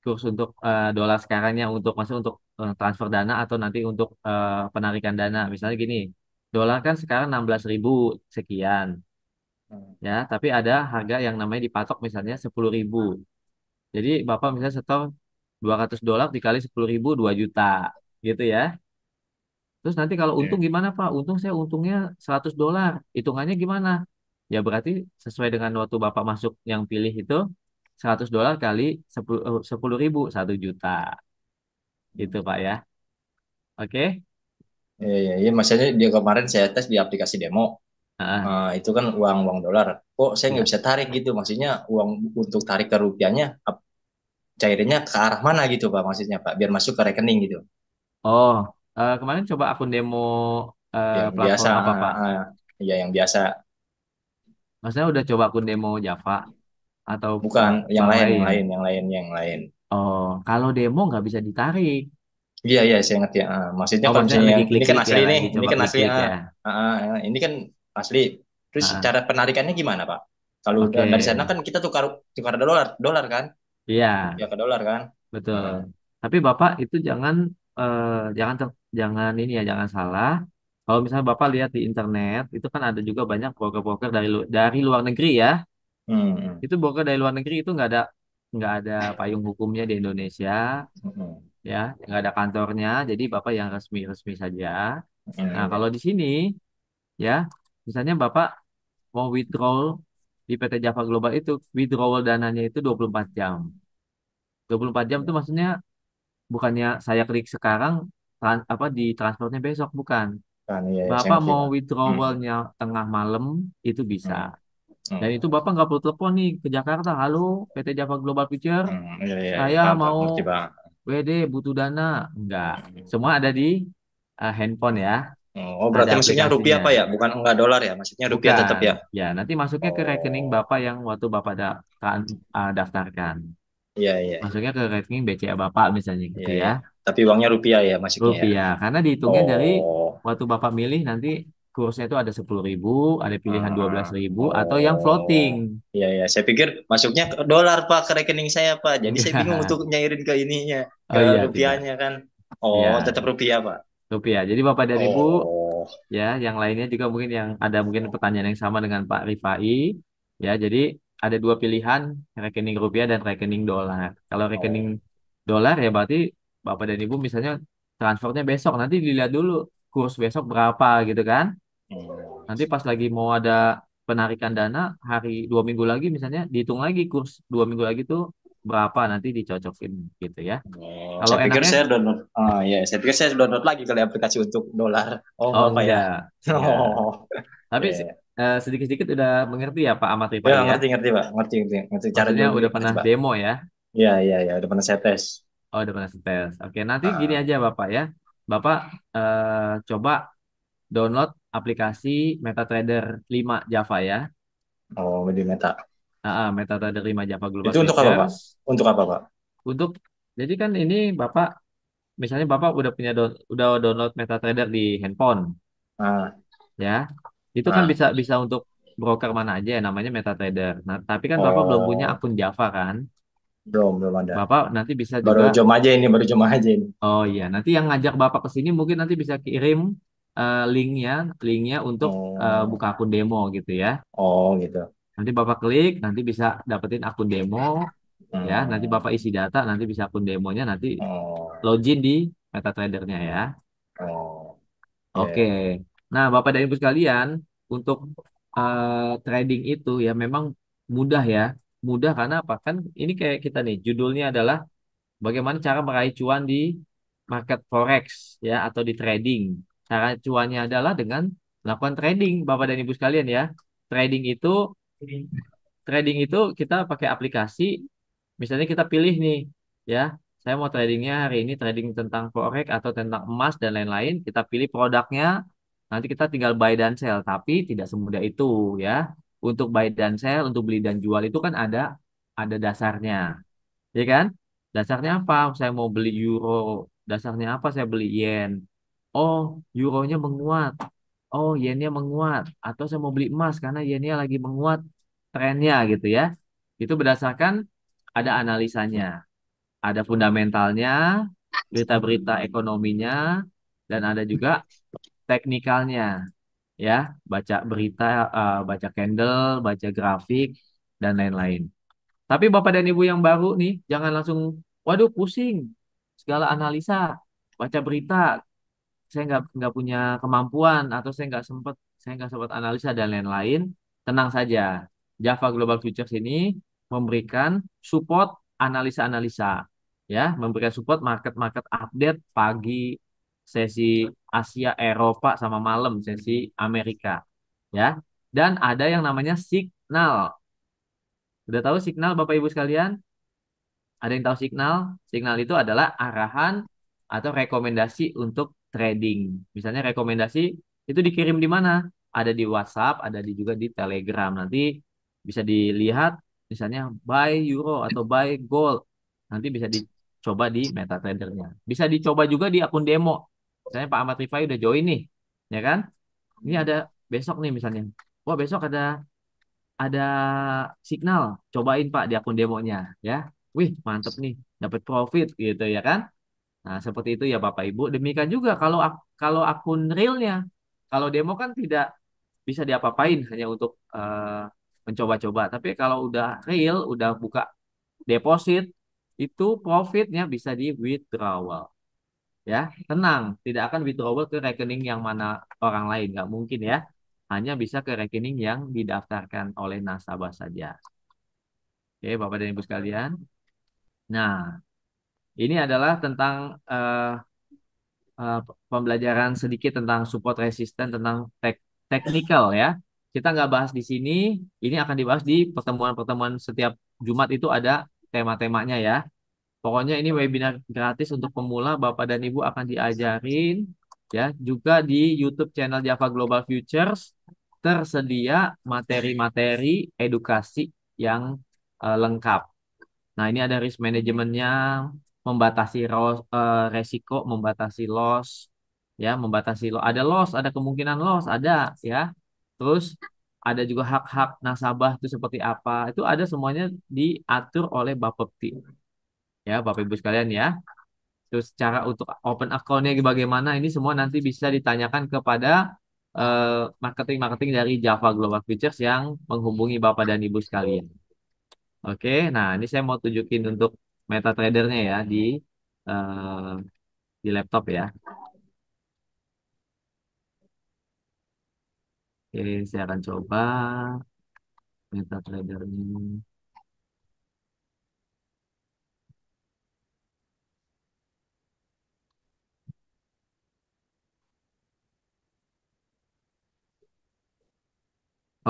Kurs untuk uh, dolar sekarangnya untuk masih untuk Eh, transfer dana atau nanti untuk uh, penarikan dana. Misalnya gini, dolar kan sekarang 16 ribu sekian. Ya, tapi ada harga yang namanya dipatok misalnya 10 ribu. Jadi Bapak misalnya setor 200 dolar dikali 10 ribu 2 juta gitu ya. Terus nanti kalau untung gimana Pak? Untung saya untungnya 100 dolar. Hitungannya gimana? Ya berarti sesuai dengan waktu Bapak masuk yang pilih itu 100 dolar kali 10, 10.000 eh, ribu 1 juta gitu Pak ya. Oke. Iya, iya, iya. Maksudnya dia kemarin saya tes di aplikasi demo. Uh, itu kan uang uang dolar. Kok saya nggak iya. bisa tarik gitu? Maksudnya uang untuk tarik ke rupiahnya cairnya cairannya ke arah mana gitu Pak? Maksudnya Pak, biar masuk ke rekening gitu. Oh, uh, kemarin coba akun demo uh, Yang biasa, apa Pak? uh, iya yang biasa. Maksudnya udah coba akun demo Java atau Bukan yang lain, yang lain, yang lain, yang lain. Oh, kalau demo nggak bisa ditarik. Iya iya saya ingat ya. Uh, ah. maksudnya Oh, kalau misalnya misalnya ini kan asli ya, nih, ini kan asli klik-klik uh, uh, uh, ini kan asli. Terus Ah, cara penarikannya gimana Pak? Kalau oke. dari sana kan kita tukar tukar dolar dolar kan? Iya, Ya ke dolar kan? betul. Ah. Tapi Bapak itu jangan uh, jangan jangan ini ya, jangan salah. Kalau misalnya Bapak lihat di internet, itu kan ada juga banyak broker-broker dari dari luar negeri ya. Hmm, hmm, Itu broker dari luar negeri itu nggak ada nggak ada payung hukumnya di Indonesia, ya nggak ada kantornya, jadi bapak yang resmi-resmi saja. Nah kalau di sini, ya misalnya bapak mau withdrawal di PT Java Global itu withdrawal dananya itu 24 jam. 24 jam itu maksudnya bukannya saya klik sekarang trans, apa di transfernya besok bukan. Iya, iya, bapak mau hmm. withdrawalnya hmm. tengah malam itu bisa. Hmm. Hmm. Dan oh. itu Bapak nggak perlu telepon nih ke Jakarta. Halo, PT Java Global Future. Hmm, iya, iya. Saya mau WD butuh dana. Enggak. Semua ada di uh, handphone ya. Oh, berarti maksudnya rupiah apa ya? Bukan enggak dolar ya? Maksudnya rupiah Bukan. tetap ya? Ya, nanti masuknya oh. ke rekening Bapak yang waktu Bapak daftarkan. Uh, eh, daftarkan. Iya, iya. Maksudnya ke rekening BCA Bapak misalnya gitu ya. ya. Tapi uangnya rupiah ya maksudnya. Ya? Rupiah, karena dihitungnya oh. dari waktu Bapak milih nanti kursnya itu ada sepuluh ribu, ada pilihan ah, dua belas ribu, oh. atau yang floating. Iya iya. saya pikir masuknya dolar pak ke rekening saya pak, jadi iya. saya bingung untuk nyairin ke ininya, ke oh, iya, rupiahnya iya. kan. Oh, ya. tetap rupiah pak. Rupiah. Jadi bapak dan oh. ibu, ya, yang lainnya juga mungkin yang ada mungkin pertanyaan yang sama dengan Pak Rifai, ya, jadi ada dua pilihan rekening rupiah dan rekening dolar. Kalau rekening oh. dolar ya berarti bapak dan ibu misalnya transfernya besok nanti dilihat dulu kurs besok berapa gitu kan. Hmm. Nanti pas lagi mau ada penarikan dana hari dua minggu lagi misalnya dihitung lagi kurs dua minggu lagi tuh berapa nanti dicocokin gitu ya. Oh, Kalau saya pikir enaknya, saya download. Oh ya, saya pikir saya download lagi kali aplikasi untuk dolar. Oh, oh apa ya? Iya. Oh. Tapi yeah. Iya, iya. sedikit-sedikit udah mengerti ya Pak Amat Ripa, ya, ya? ngerti ngerti Pak, ngerti ngerti. ngerti caranya udah pernah demo ya? Iya iya iya, udah pernah saya tes. Oh, udah pernah saya tes. Oke, nanti uh, gini aja Bapak ya. Bapak eh, coba download aplikasi MetaTrader 5 Java ya. Oh, di Meta. Ah, MetaTrader 5 Java Global. Itu untuk Future. apa, Pak? Untuk apa, Pak? Untuk jadi kan ini Bapak misalnya Bapak udah punya do udah download MetaTrader di handphone. Ah. Ya. Itu kan ah. kan bisa bisa untuk broker mana aja namanya MetaTrader. Nah, tapi kan Bapak oh. belum punya oh. akun Java kan? Belum, belum ada. Bapak nah, nanti bisa Baru juga. aja ini, baru jom aja ini. Oh iya, nanti yang ngajak Bapak ke sini mungkin nanti bisa kirim uh, linknya, linknya untuk oh. eh, buka akun demo gitu ya. oh gitu. Nanti Bapak klik, nanti bisa dapetin akun demo ya. Hmm. Nanti Bapak isi data, nanti bisa akun demonya, nanti oh. login di Meta nya ya. Oh, oke. Nah, Bapak dan Ibu sekalian, untuk uh, trading itu ya memang mudah ya mudah karena apa? Kan ini kayak kita nih, judulnya adalah bagaimana cara meraih cuan di market forex ya atau di trading. Cara cuannya adalah dengan melakukan trading, Bapak dan Ibu sekalian ya. Trading itu trading itu kita pakai aplikasi misalnya kita pilih nih ya saya mau tradingnya hari ini trading tentang forex atau tentang emas dan lain-lain kita pilih produknya nanti kita tinggal buy dan sell tapi tidak semudah itu ya untuk buy dan sell, untuk beli dan jual itu kan ada ada dasarnya. Ya kan? Dasarnya apa? Saya mau beli euro. Dasarnya apa saya beli yen? Oh, euronya menguat. Oh, yennya menguat. Atau saya mau beli emas karena yennya lagi menguat trennya gitu ya. Itu berdasarkan ada analisanya. Ada fundamentalnya, berita-berita ekonominya, dan ada juga teknikalnya ya baca berita uh, baca candle baca grafik dan lain-lain tapi bapak dan ibu yang baru nih jangan langsung waduh pusing segala analisa baca berita saya nggak nggak punya kemampuan atau saya nggak sempat saya nggak sempat analisa dan lain-lain tenang saja Java Global Futures ini memberikan support analisa-analisa ya memberikan support market-market update pagi sesi Asia Eropa sama malam sesi Amerika ya dan ada yang namanya signal udah tahu signal Bapak Ibu sekalian ada yang tahu signal signal itu adalah arahan atau rekomendasi untuk trading misalnya rekomendasi itu dikirim di mana ada di WhatsApp ada di juga di Telegram nanti bisa dilihat misalnya buy euro atau buy gold nanti bisa dicoba di MetaTradernya bisa dicoba juga di akun demo misalnya Pak Ahmad Rifai udah join nih ya kan ini ada besok nih misalnya wah besok ada ada signal cobain Pak di akun demonya ya wih mantep nih dapat profit gitu ya kan nah seperti itu ya Bapak Ibu demikian juga kalau kalau akun realnya kalau demo kan tidak bisa diapa-apain hanya untuk uh, mencoba-coba tapi kalau udah real udah buka deposit itu profitnya bisa di withdrawal ya tenang tidak akan withdrawal ke rekening yang mana orang lain nggak mungkin ya hanya bisa ke rekening yang didaftarkan oleh nasabah saja oke bapak dan ibu sekalian nah ini adalah tentang uh, uh, pembelajaran sedikit tentang support resisten tentang tek technical ya kita nggak bahas di sini ini akan dibahas di pertemuan-pertemuan setiap Jumat itu ada tema-temanya ya Pokoknya ini webinar gratis untuk pemula, Bapak dan Ibu akan diajarin ya. Juga di YouTube channel Java Global Futures tersedia materi-materi edukasi yang uh, lengkap. Nah, ini ada risk manajemennya, membatasi uh, resiko, membatasi loss, ya, membatasi loss. Ada loss, ada kemungkinan loss, ada ya. Terus ada juga hak-hak nasabah itu seperti apa. Itu ada semuanya diatur oleh Bapak Bapepti ya Bapak Ibu sekalian ya. Terus cara untuk open account-nya bagaimana ini semua nanti bisa ditanyakan kepada eh, marketing-marketing uh, dari Java Global Features yang menghubungi Bapak dan Ibu sekalian. Oke, nah ini saya mau tunjukin untuk MetaTrader-nya ya di uh, di laptop ya. Oke, saya akan coba MetaTrader-nya.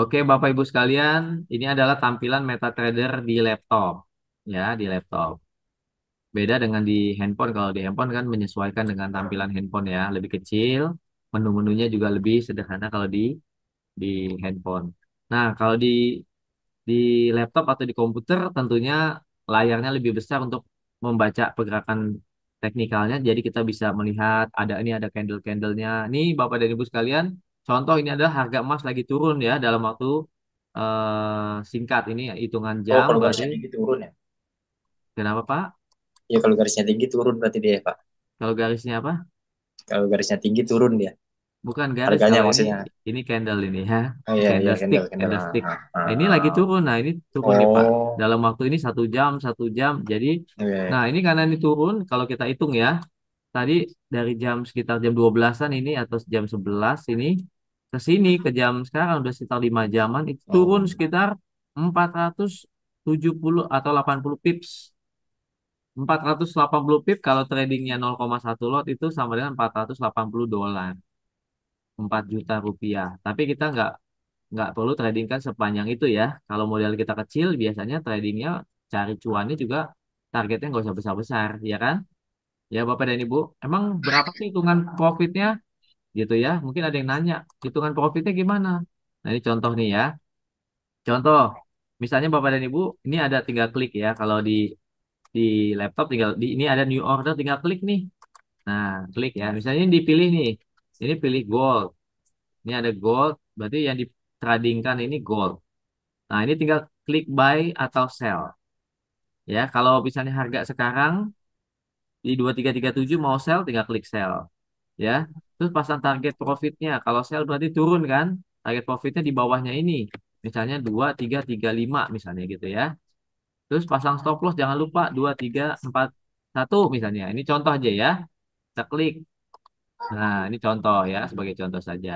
Oke, Bapak Ibu sekalian, ini adalah tampilan MetaTrader di laptop, ya, di laptop. Beda dengan di handphone, kalau di handphone kan menyesuaikan dengan tampilan handphone ya, lebih kecil, menu-menunya juga lebih sederhana kalau di di handphone. Nah, kalau di di laptop atau di komputer tentunya layarnya lebih besar untuk membaca pergerakan teknikalnya jadi kita bisa melihat ada ini ada candle-candlenya. Nih Bapak dan Ibu sekalian, Contoh ini adalah harga emas lagi turun ya dalam waktu eh, singkat ini ya, hitungan Oh, jam kalau berarti garisnya tinggi turun ya? kenapa Pak? Ya, kalau garisnya tinggi turun berarti dia, ya, Pak. Kalau garisnya apa? Kalau garisnya tinggi turun dia. Bukan garis Harganya kalau ini maksudnya. ini candle ini ya Oh iya, iya, candlestick candle, candle. candlestick. Nah, ini lagi ah. turun. Nah ini turun nih Pak. Oh. Dalam waktu ini satu jam satu jam. Jadi oh, iya, iya, nah ini karena ini turun kalau kita hitung ya tadi dari jam sekitar jam 12-an ini atau jam 11 ini ke sini ke hmm. jam sekarang udah sekitar lima jaman itu oh. turun sekitar 470 atau 80 pips. 480 pip kalau tradingnya 0,1 lot itu sama dengan 480 dolar. 4 juta rupiah. Tapi kita nggak nggak perlu trading kan sepanjang itu ya. Kalau modal kita kecil biasanya tradingnya cari cuannya juga targetnya nggak usah besar-besar, ya kan? Ya Bapak dan Ibu, emang berapa sih hitungan profitnya gitu ya. Mungkin ada yang nanya, hitungan profitnya gimana? Nah, ini contoh nih ya. Contoh, misalnya Bapak dan Ibu, ini ada tinggal klik ya. Kalau di di laptop tinggal di ini ada new order tinggal klik nih. Nah, klik ya. Misalnya ini dipilih nih. Ini pilih gold. Ini ada gold, berarti yang tradingkan ini gold. Nah, ini tinggal klik buy atau sell. Ya, kalau misalnya harga sekarang di 2337 mau sell tinggal klik sell. Ya. Terus pasang target profitnya. Kalau sell berarti turun kan? Target profitnya di bawahnya ini. Misalnya 2, 3, 3, 5 misalnya gitu ya. Terus pasang stop loss jangan lupa 2, 3, 4, 1 misalnya. Ini contoh aja ya. Kita klik. Nah ini contoh ya sebagai contoh saja.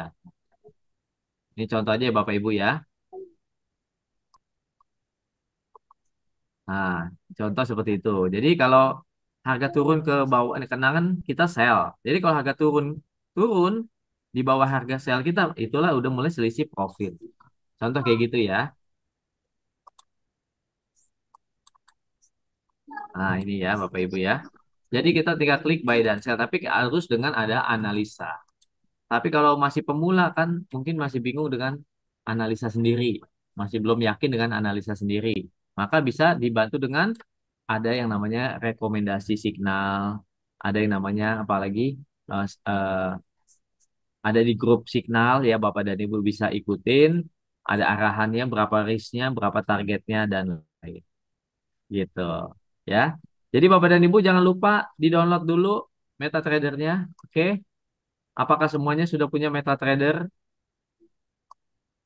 Ini contoh aja ya Bapak Ibu ya. Nah, contoh seperti itu. Jadi kalau harga turun ke bawah kenangan kita sell. Jadi kalau harga turun turun di bawah harga sel kita, itulah udah mulai selisih profit. Contoh kayak gitu ya. Nah, ini ya Bapak Ibu ya. Jadi kita tinggal klik buy dan sell, tapi harus dengan ada analisa. Tapi kalau masih pemula kan mungkin masih bingung dengan analisa sendiri. Masih belum yakin dengan analisa sendiri. Maka bisa dibantu dengan ada yang namanya rekomendasi signal, ada yang namanya apalagi uh, ada di grup Signal ya Bapak dan Ibu bisa ikutin. Ada arahannya, berapa risknya, berapa targetnya dan lain. Gitu ya. Jadi Bapak dan Ibu jangan lupa di-download dulu MetaTrader-nya, oke? Okay? Apakah semuanya sudah punya MetaTrader?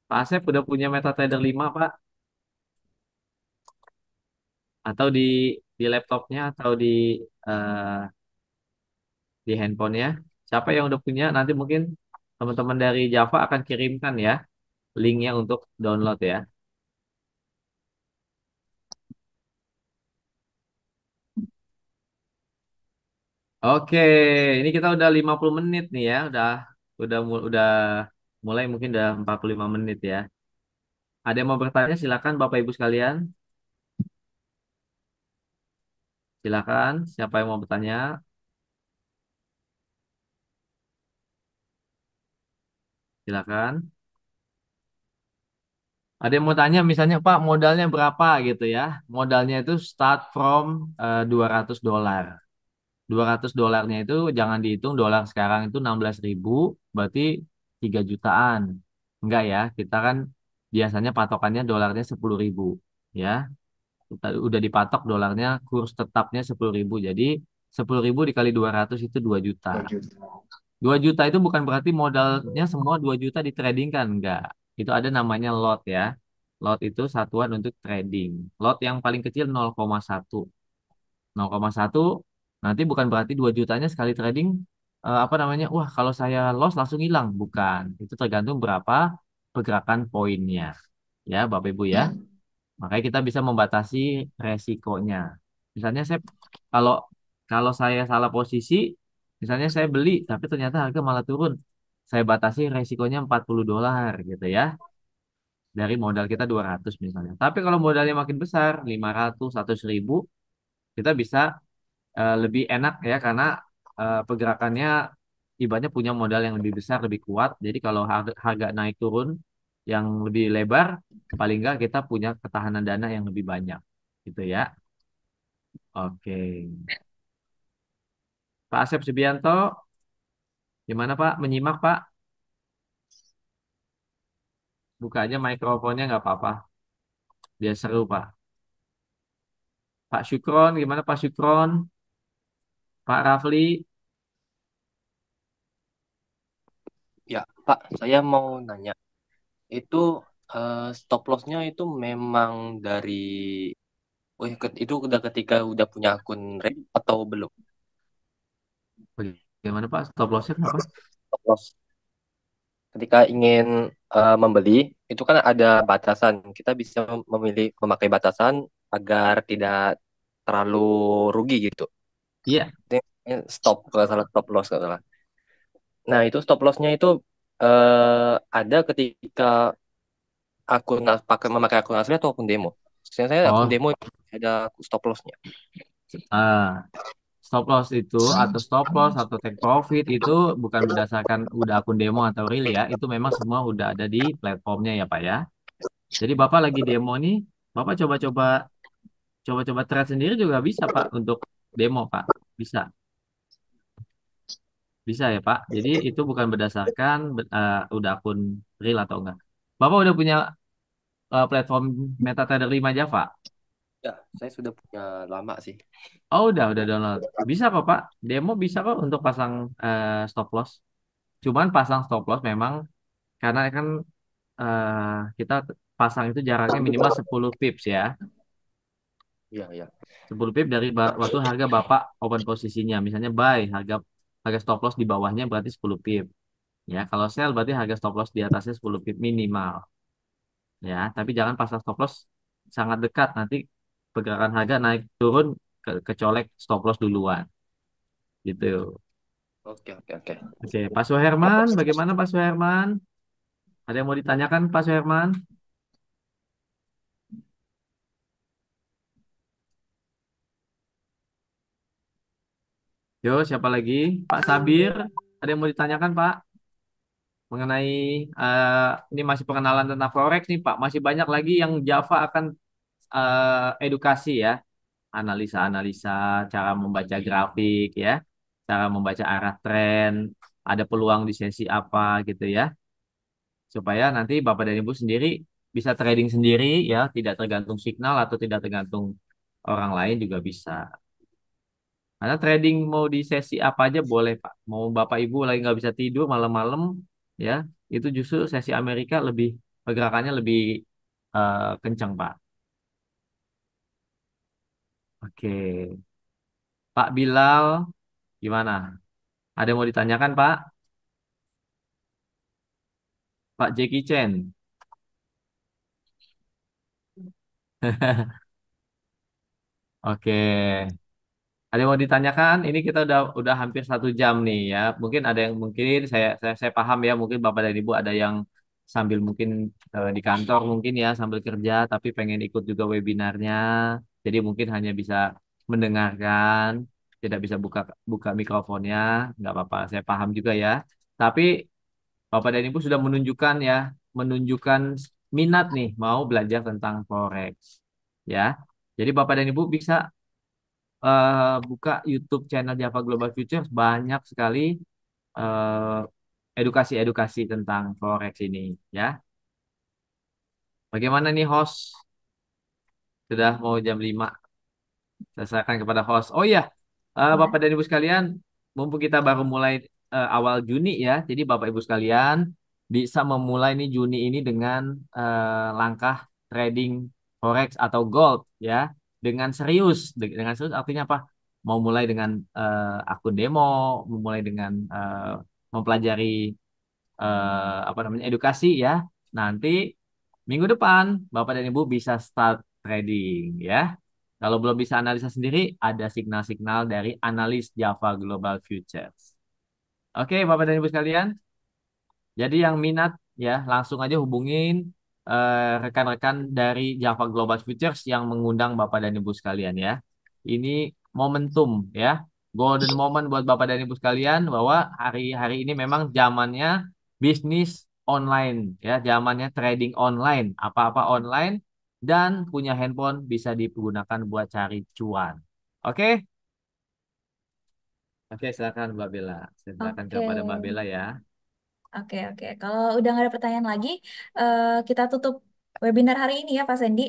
Pak Asep sudah punya MetaTrader 5, Pak? Atau di di laptopnya atau di uh, di handphonenya? Siapa yang udah punya? Nanti mungkin teman-teman dari Java akan kirimkan ya linknya untuk download ya. Oke, ini kita udah 50 menit nih ya, udah udah udah mulai mungkin udah 45 menit ya. Ada yang mau bertanya silakan Bapak Ibu sekalian. Silakan siapa yang mau bertanya? Silakan. Ada yang mau tanya misalnya Pak modalnya berapa gitu ya. Modalnya itu start from uh, eh, 200 dolar. 200 dolarnya itu jangan dihitung dolar sekarang itu 16 ribu berarti 3 jutaan. Enggak ya, kita kan biasanya patokannya dolarnya 10 ribu ya. Kita udah dipatok dolarnya kurs tetapnya 10 ribu. Jadi 10 ribu dikali 200 itu 2 juta. 2 juta. Dua juta itu bukan berarti modalnya hmm. semua dua juta kan enggak. Itu ada namanya lot ya. Lot itu satuan untuk trading. Lot yang paling kecil 0,1. 0,1 nanti bukan berarti dua jutanya sekali trading eh, apa namanya? Wah, kalau saya loss langsung hilang, bukan. Itu tergantung berapa pergerakan poinnya. Ya, Bapak Ibu ya. Hmm. Makanya kita bisa membatasi resikonya. Misalnya saya kalau kalau saya salah posisi, Misalnya saya beli tapi ternyata harga malah turun. Saya batasi resikonya 40 dolar gitu ya. Dari modal kita 200 misalnya. Tapi kalau modalnya makin besar, 500, 100 ribu, kita bisa uh, lebih enak ya karena uh, pergerakannya ibaratnya punya modal yang lebih besar, lebih kuat. Jadi kalau harga naik turun yang lebih lebar, paling enggak kita punya ketahanan dana yang lebih banyak, gitu ya. Oke. Pak Asep Subianto, gimana Pak? Menyimak Pak? Buka aja mikrofonnya nggak apa-apa. Biar seru Pak. Pak Syukron, gimana Pak Syukron? Pak Rafli? Ya, Pak, saya mau nanya. Itu uh, stop loss-nya itu memang dari Oh, itu udah ketika udah punya akun Reddit atau belum? Bagaimana Pak? Stop lossnya kenapa? Stop loss. Ketika ingin uh, membeli, itu kan ada batasan. Kita bisa memilih memakai batasan agar tidak terlalu rugi gitu. Iya. Yeah. Stop kalau salah stop loss kalau salah. Nah itu stop lossnya itu uh, ada ketika akun pakai memakai akun asli atau akun demo. Saya saya oh. akun demo ada stop lossnya. Ah stop loss itu atau stop loss atau take profit itu bukan berdasarkan udah akun demo atau real ya itu memang semua udah ada di platformnya ya pak ya jadi bapak lagi demo nih bapak coba-coba coba-coba trade sendiri juga bisa pak untuk demo pak bisa bisa ya pak jadi itu bukan berdasarkan uh, udah akun real atau enggak bapak udah punya uh, platform MetaTrader 5 Java Ya, saya sudah punya lama sih. Oh, udah udah download. Bisa kok, Pak. Demo bisa kok untuk pasang uh, stop loss. Cuman pasang stop loss memang karena kan uh, kita pasang itu jaraknya minimal 10 pips ya. Iya, iya. 10 pips dari waktu harga Bapak open posisinya. Misalnya buy, harga harga stop loss di bawahnya berarti 10 pips. Ya, kalau sell berarti harga stop loss di atasnya 10 pip minimal. Ya, tapi jangan pasang stop loss sangat dekat nanti pergerakan harga naik turun ke kecolek stop loss duluan gitu oke oke oke oke Pak Suherman bagaimana Pak Suherman ada yang mau ditanyakan Pak Suherman Yo, siapa lagi? Pak Sabir, ada yang mau ditanyakan, Pak? mengenai uh, ini masih pengenalan tentang forex nih Pak. Masih banyak lagi yang Java akan uh, edukasi ya, analisa-analisa, cara membaca iya. grafik ya, cara membaca arah tren, ada peluang di sesi apa gitu ya. Supaya nanti Bapak dan Ibu sendiri bisa trading sendiri ya, tidak tergantung signal atau tidak tergantung orang lain juga bisa. Karena trading mau di sesi apa aja boleh Pak. Mau Bapak Ibu lagi nggak bisa tidur malam-malam ya, itu justru sesi Amerika lebih pergerakannya lebih uh, eh, kencang Pak. Oke. Pak Bilal, gimana? Ada yang mau ditanyakan, Pak? Pak Jackie Chen? Oke. Ada yang mau ditanyakan? Ini kita udah udah hampir satu jam nih ya. Mungkin ada yang mungkin saya saya, saya paham ya. Mungkin Bapak dan Ibu ada yang sambil mungkin uh, di kantor mungkin ya sambil kerja tapi pengen ikut juga webinarnya. Jadi mungkin hanya bisa mendengarkan, tidak bisa buka buka mikrofonnya, nggak apa-apa. Saya paham juga ya. Tapi Bapak dan Ibu sudah menunjukkan ya, menunjukkan minat nih mau belajar tentang forex ya. Jadi Bapak dan Ibu bisa uh, buka YouTube channel Java Global Futures banyak sekali eh, edukasi-edukasi uh, tentang forex ini ya. Bagaimana nih host? Sudah mau jam 5. Saya serahkan kepada host. Oh iya, uh, Bapak dan Ibu sekalian, mumpung kita baru mulai uh, awal Juni ya. Jadi Bapak Ibu sekalian bisa memulai ini Juni ini dengan uh, langkah trading forex atau gold ya. Dengan serius. Dengan serius artinya apa? Mau mulai dengan uh, akun demo, mulai dengan uh, mempelajari uh, apa namanya edukasi ya. Nanti minggu depan Bapak dan Ibu bisa start trading ya. Kalau belum bisa analisa sendiri, ada signal-signal dari analis Java Global Futures. Oke, Bapak dan Ibu sekalian. Jadi yang minat ya langsung aja hubungin eh, rekan-rekan uh, dari Java Global Futures yang mengundang Bapak dan Ibu sekalian ya. Ini momentum ya, golden moment buat Bapak dan Ibu sekalian bahwa hari-hari ini memang zamannya bisnis online ya, zamannya trading online, apa-apa online dan punya handphone bisa digunakan buat cari cuan. Oke? Okay? Oke, okay, silakan Mbak Bella. Silakan Oke. kepada Mbak Bella ya. Oke, oke. Kalau udah nggak ada pertanyaan lagi, uh, kita tutup webinar hari ini ya, Pak Sandy.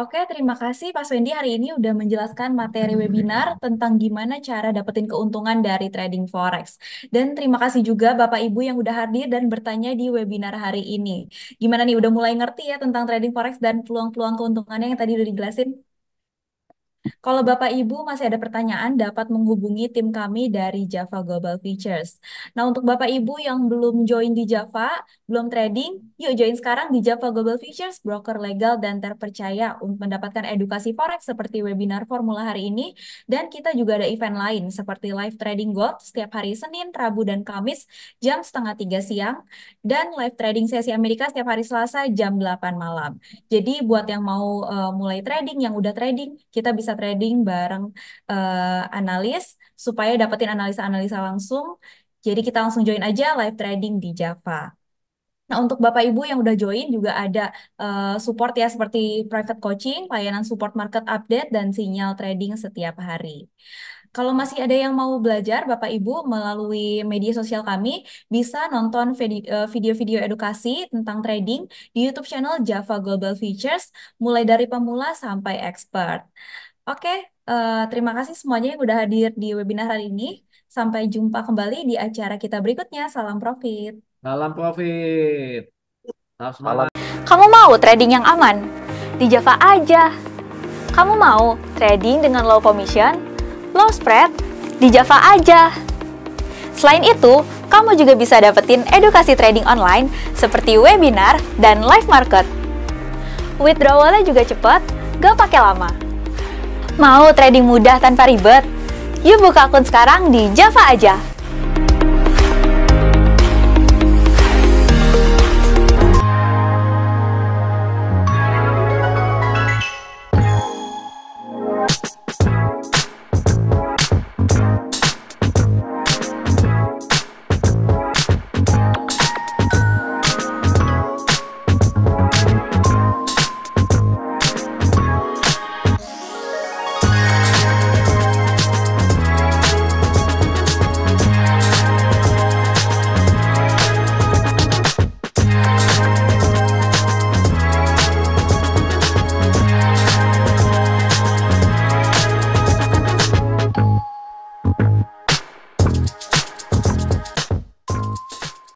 Oke, terima kasih Pak Wendy hari ini udah menjelaskan materi webinar tentang gimana cara dapetin keuntungan dari trading forex. Dan terima kasih juga Bapak Ibu yang udah hadir dan bertanya di webinar hari ini. Gimana nih, udah mulai ngerti ya tentang trading forex dan peluang-peluang keuntungannya yang tadi udah dijelasin? Kalau Bapak Ibu masih ada pertanyaan, dapat menghubungi tim kami dari Java Global Features. Nah, untuk Bapak Ibu yang belum join di Java, belum trading, yuk join sekarang di Java Global Features, broker legal dan terpercaya untuk mendapatkan edukasi forex seperti webinar formula hari ini. Dan kita juga ada event lain seperti live trading gold setiap hari Senin, Rabu, dan Kamis jam setengah tiga siang. Dan live trading sesi Amerika setiap hari Selasa jam 8 malam. Jadi buat yang mau uh, mulai trading, yang udah trading, kita bisa bisa trading bareng uh, analis supaya dapetin analisa-analisa langsung. Jadi kita langsung join aja live trading di Java. Nah, untuk Bapak Ibu yang udah join juga ada uh, support ya seperti private coaching, layanan support market update dan sinyal trading setiap hari. Kalau masih ada yang mau belajar, Bapak Ibu, melalui media sosial kami, bisa nonton eh, video-video edukasi tentang trading di YouTube channel Java Global Features mulai dari pemula sampai expert. Oke, uh, terima kasih semuanya yang sudah hadir di webinar hari ini. Sampai jumpa kembali di acara kita berikutnya. Salam profit. Salam profit. Salam semangat. Kamu mau trading yang aman? Di Java aja. Kamu mau trading dengan low commission, low spread? Di Java aja. Selain itu, kamu juga bisa dapetin edukasi trading online seperti webinar dan live market. Withdrawalnya juga cepat, gak pakai lama. Mau trading mudah tanpa ribet? Yuk buka akun sekarang di Java aja.